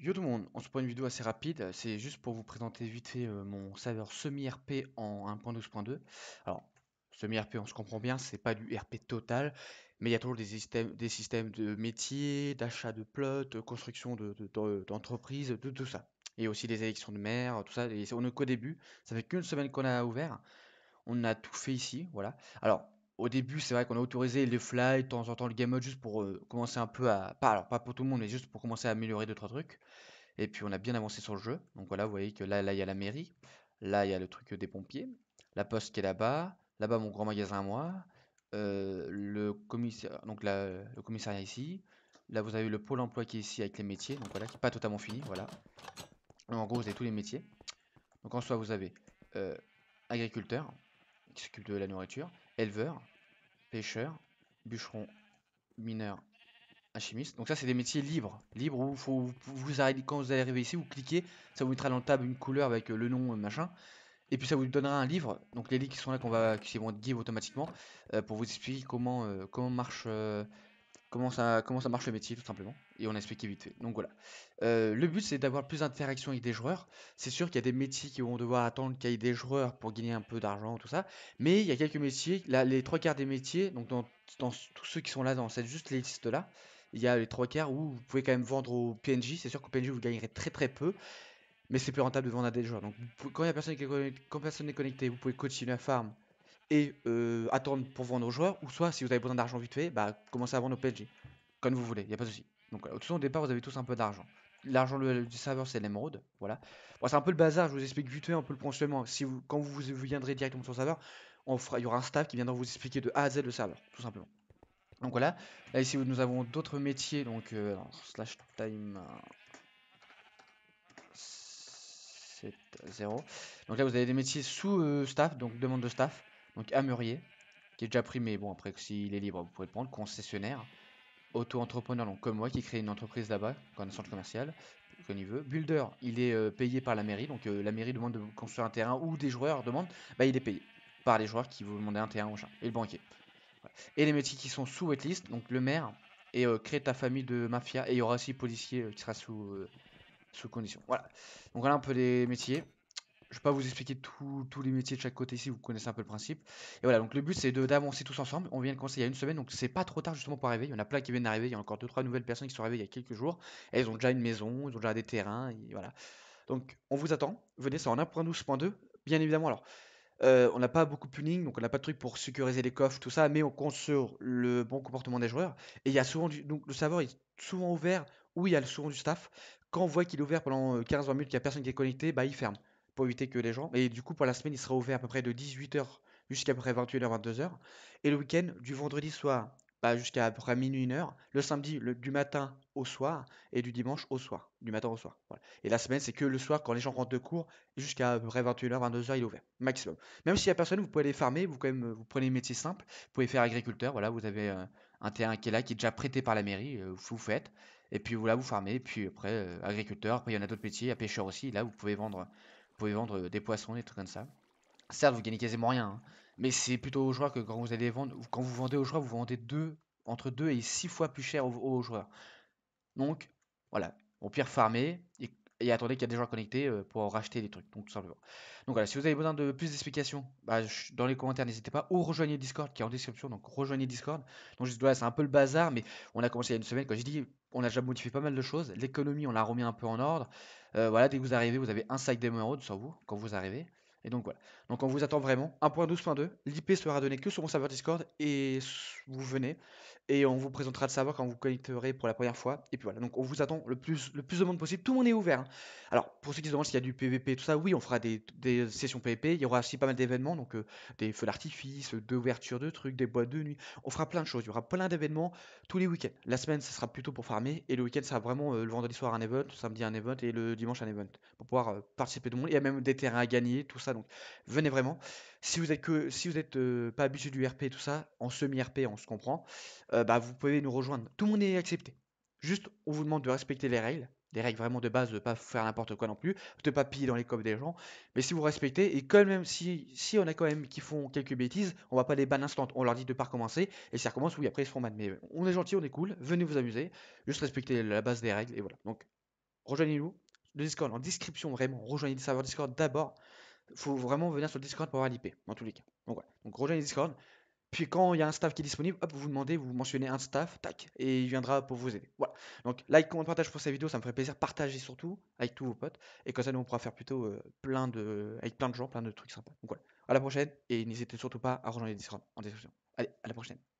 Yo tout le monde, on se prend une vidéo assez rapide, c'est juste pour vous présenter vite fait euh, mon serveur semi-RP en 1.12.2. Alors, semi-RP on se comprend bien, c'est pas du RP total, mais il y a toujours des systèmes, des systèmes de métiers, d'achat de plots, de construction d'entreprises, de, tout ça. Et aussi des élections de maire, tout ça, Et on est qu'au début, ça fait qu'une semaine qu'on a ouvert, on a tout fait ici, voilà. Alors, au début, c'est vrai qu'on a autorisé les fly, de temps en temps le game mode, juste pour euh, commencer un peu à. Pas, alors, pas pour tout le monde, mais juste pour commencer à améliorer deux, trois trucs. Et puis, on a bien avancé sur le jeu. Donc voilà, vous voyez que là, là, il y a la mairie. Là, il y a le truc des pompiers. La poste qui est là-bas. Là-bas, mon grand magasin à moi. Euh, le, commissaire, donc le commissariat ici. Là, vous avez le pôle emploi qui est ici avec les métiers. Donc voilà, qui n'est pas totalement fini. Voilà. en gros, vous avez tous les métiers. Donc en soi, vous avez euh, agriculteur qui s'occupe de la nourriture éleveur, pêcheur, bûcheron, mineur, alchimiste. Donc ça, c'est des métiers libres. Libre où faut, vous, arrivez, quand vous allez arriver ici, vous cliquez, ça vous mettra dans le table une couleur avec euh, le nom, euh, machin. Et puis ça vous donnera un livre, donc les livres qui sont là qu'on va, qui vont être give automatiquement, euh, pour vous expliquer comment, comment marche comment ça, comment ça marche le métier tout simplement, et on a expliqué vite fait. Donc voilà. Euh, le but c'est d'avoir plus d'interaction avec des joueurs. C'est sûr qu'il y a des métiers qui vont devoir attendre qu'il y ait des joueurs pour gagner un peu d'argent, tout ça. Mais il y a quelques métiers, là, les trois quarts des métiers, donc dans, tous ceux qui sont là dans cette juste liste là, il y a les trois quarts où vous pouvez quand même vendre au PNJ. C'est sûr qu'au PNJ vous gagnerez très très peu. Mais c'est plus rentable de vendre à des joueurs. Donc, quand, il y a personne, quand personne n'est connecté, vous pouvez continuer à farm et euh, attendre pour vendre aux joueurs, ou soit si vous avez besoin d'argent vite fait, bah, commencez à vendre au PSG, comme vous voulez, il n'y a pas de souci. Donc euh, au départ, vous avez tous un peu d'argent. L'argent du serveur, c'est l'émeraude. Voilà. c'est un peu le bazar, je vous explique vite fait un peu le fonctionnement. Si vous, quand vous, vous viendrez directement sur le serveur, on fera, il y aura un staff qui viendra vous expliquer de A à Z le serveur, tout simplement. Donc voilà. Là, ici, nous avons d'autres métiers. Donc, euh, slash time. 7, 0. Donc là, vous avez des métiers sous staff, donc demande de staff. Donc Amurier, qui est déjà pris, mais bon, après, s'il est libre, vous pouvez le prendre. Concessionnaire, auto-entrepreneur, donc comme moi, qui crée une entreprise là-bas, un centre commercial, qu'on y veut. Builder, il est euh, payé par la mairie, donc euh, la mairie demande de construire un terrain ou des joueurs demandent, bah il est payé par les joueurs qui vous demandent un terrain et le banquier. Et les métiers qui sont sous waitlist, donc le maire, et euh, crée ta famille de mafia, et il y aura aussi policier qui sera sous, sous condition. Voilà. Donc voilà un peu les métiers. Je ne vais pas vous expliquer tous les métiers de chaque côté ici, vous connaissez un peu le principe. Et voilà, donc le but c'est d'avancer tous ensemble. On vient de commencer il y a une semaine, donc c'est pas trop tard justement pour arriver. Il y en a plein qui viennent d'arriver, il y a encore 2-3 nouvelles personnes qui sont arrivées il y a quelques jours. elles ont déjà une maison, Elles ont déjà des terrains, et voilà. Donc on vous attend, venez, c'est en 1.12.2, bien évidemment. Alors, euh, on n'a pas beaucoup de puning. donc on n'a pas de truc pour sécuriser les coffres, tout ça, mais on compte sur le bon comportement des joueurs. Et il y a souvent du... donc le serveur est souvent ouvert, où il y a souvent du staff. Quand on voit qu'il est ouvert pendant 15-20 euh, minutes, qu'il n'y a personne qui est connecté, bah il ferme pour éviter que les gens. Et du coup, pour la semaine, il sera ouvert à peu près de 18h jusqu'à peu près 21h, 22h. Et le week-end, du vendredi soir bah, jusqu'à à peu près minuit, 1h. Le samedi, le, du matin au soir. Et du dimanche au soir. Du matin au soir. Et la semaine, c'est que le soir, quand les gens rentrent de cours, jusqu'à à peu près 21h, 22h, il est ouvert. Maximum. Même s'il n'y a personne, vous pouvez aller farmer. Vous, quand même, vous prenez un métier simple, Vous pouvez faire agriculteur. Voilà, vous avez euh, un terrain qui est là, qui est déjà prêté par la mairie. Euh, vous faites. Et puis voilà, vous farmez. puis après, euh, agriculteur. Après, il y en a d'autres métiers. Il pêcheur aussi. Là, vous pouvez vendre vous pouvez vendre euh, des poissons, des trucs comme ça. Certes, vous gagnez quasiment rien, hein, mais c'est plutôt aux joueurs que quand vous allez vendre, quand vous vendez aux joueurs, vous vendez deux, entre 2 et 6 fois plus cher aux, joueurs. Donc, voilà, au pire farmer et, attendez qu'il y a des joueurs connectés euh, pour racheter des trucs, donc tout simplement. Donc voilà, si vous avez besoin de plus d'explications, bah, dans les commentaires, n'hésitez pas, ou rejoignez Discord qui est en description, donc rejoignez Discord. Donc juste voilà, c'est un peu le bazar, mais on a commencé il y a une semaine, quand j'ai dit, on a déjà modifié pas mal de choses, l'économie, on l'a remis un peu en ordre, euh, voilà, dès que vous arrivez, vous avez un sac d'émeraude sur vous quand vous arrivez. Et donc voilà. Donc on vous attend vraiment. 1.12.2, l'IP sera donné que sur mon serveur Discord et vous venez et on vous présentera le serveur quand vous connecterez pour la première fois. Et puis voilà, donc on vous attend le plus, le plus de monde possible. Tout le monde est ouvert. Hein. Alors pour ceux qui se demandent s'il y a du PVP tout ça, oui, on fera des, sessions PVP. Il y aura aussi pas mal d'événements, donc euh, des feux d'artifice, d'ouverture de trucs, des boîtes de nuit. On fera plein de choses. Il y aura plein d'événements tous les week-ends. La semaine, ce sera plutôt pour farmer et le week-end, ça sera vraiment euh, le vendredi soir un event, samedi un event et le dimanche un event pour pouvoir euh, participer de monde. Il y a même des terrains à gagner, tout ça donc venez vraiment. Si vous êtes que, si vous êtes euh, pas habitué du RP et tout ça, en semi-RP, on se comprend, euh, bah, vous pouvez nous rejoindre. Tout le monde est accepté. Juste, on vous demande de respecter les règles, des règles vraiment de base, de pas faire n'importe quoi non plus, de pas piller dans les coffres des gens. Mais si vous respectez, et quand même, si, si on a quand même qui font quelques bêtises, on va pas les ban instant, on leur dit de pas recommencer, et ça recommence, oui, après ils se font mal. Mais on est gentil, on est cool, venez vous amuser, juste respecter la base des règles, et voilà. Donc, rejoignez-nous, le Discord en description, vraiment, rejoignez le serveur Discord d'abord faut vraiment venir sur le Discord pour avoir l'IP, dans tous les cas. Donc voilà, donc rejoignez Discord. Puis quand il y a un staff qui est disponible, hop, vous vous demandez, vous mentionnez un staff, tac, et il viendra pour vous aider. Voilà. Donc like, comment partage pour cette vidéo, ça me ferait plaisir. Partagez surtout avec tous vos potes. Et comme ça, nous, on pourra faire plutôt euh, plein de. avec plein de gens, plein de trucs sympas. Donc voilà. À la prochaine, et n'hésitez surtout pas à rejoindre le Discord en description. Allez, à la prochaine.